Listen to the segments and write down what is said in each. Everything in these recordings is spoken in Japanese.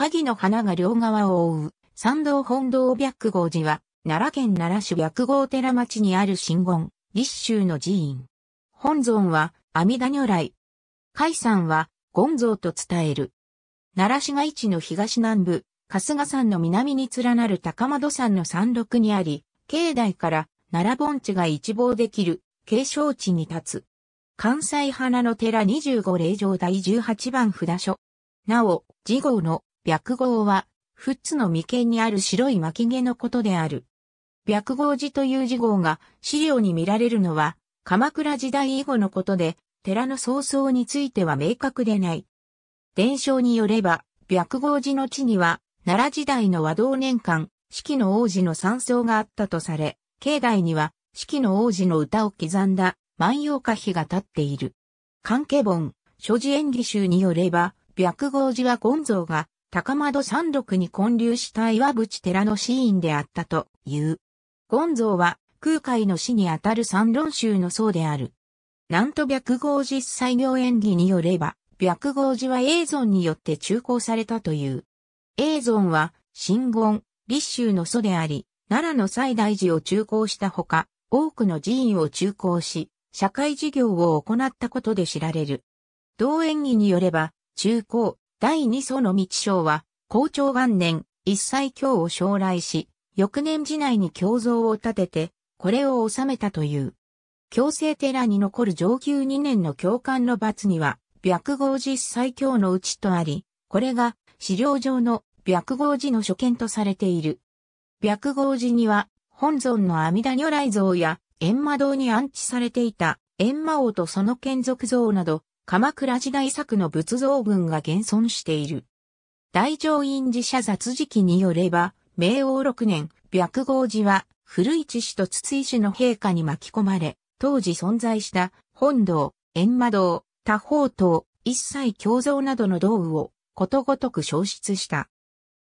萩の花が両側を覆う、参道本堂白号寺は、奈良県奈良市白号寺町にある神言、立州の寺院。本尊は、阿弥陀如来。海山は、権像と伝える。奈良市街地の東南部、春日山の南に連なる高窓山の山麓にあり、境内から奈良盆地が一望できる景勝地に立つ。関西花の寺25霊場第18番札所。なお、次号の白毫は、フッツの眉間にある白い巻き毛のことである。白毫寺という字号が資料に見られるのは、鎌倉時代以後のことで、寺の創創については明確でない。伝承によれば、白毫寺の地には、奈良時代の和道年間、四季の王子の山荘があったとされ、境内には四季の王子の歌を刻んだ万葉歌碑が立っている。関係本、諸事演技集によれば、白毫寺は権蔵が高窓山麓に建立した岩淵寺の寺院であったという。権蔵は空海の死にあたる三論宗の僧である。なんと白豪寺採行演技によれば、白豪寺は永存によって中興されたという。永存は、新言、立宗の祖であり、奈良の西大寺を中興したほか、多くの寺院を中興し、社会事業を行ったことで知られる。同演技によれば、中興、第二祖の道章は、校長元年、一切教を将来し、翌年時内に教像を建てて、これを収めたという。強制寺に残る上級二年の教官の罰には、白号寺最強のうちとあり、これが資料上の白号寺の所見とされている。白号寺には、本尊の阿弥陀如来像や、閻魔堂に安置されていた閻魔王とその眷属像など、鎌倉時代作の仏像群が現存している。大乗院寺社雑事記によれば、明王六年、白豪寺は、古市氏と筒井の陛下に巻き込まれ、当時存在した本堂、閻魔堂、多宝堂、一切共像などの道具をことごとく消失した。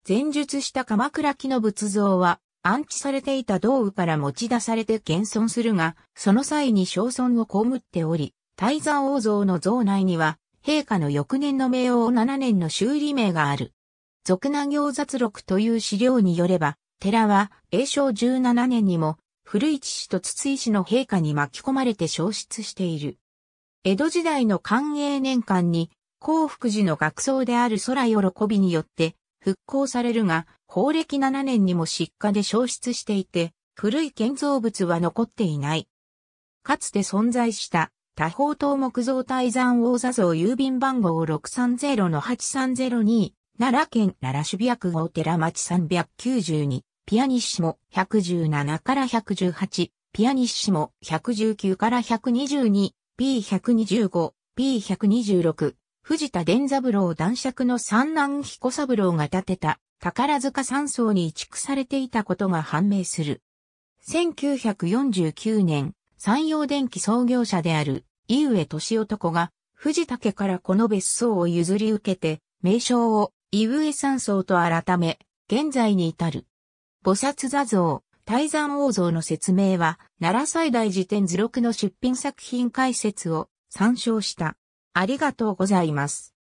前述した鎌倉木の仏像は安置されていた道具から持ち出されて現存するが、その際に焼損をこむっており、大山王像の像内には、陛下の翌年の名王7年の修理名がある。俗な行雑録という資料によれば、寺は、永正17年にも、古市氏と筒井氏の陛下に巻き込まれて消失している。江戸時代の寛永年間に、幸福寺の学僧である空喜びによって、復興されるが、法暦7年にも失火で消失していて、古い建造物は残っていない。かつて存在した多方等木造大山王座像郵便番号630-8302、奈良県奈良市美区大寺町392、ピアニッシモ117から118、ピアニッシモ119から122、P125、P126、藤田伝三郎男爵の三男彦三郎が建てた宝塚山荘に移築されていたことが判明する。1949年、山陽電機創業者である井上敏男が藤竹からこの別荘を譲り受けて名称を井上山荘と改め現在に至る。菩薩座像、泰山王像の説明は奈良最大辞典図録の出品作品解説を参照した。ありがとうございます。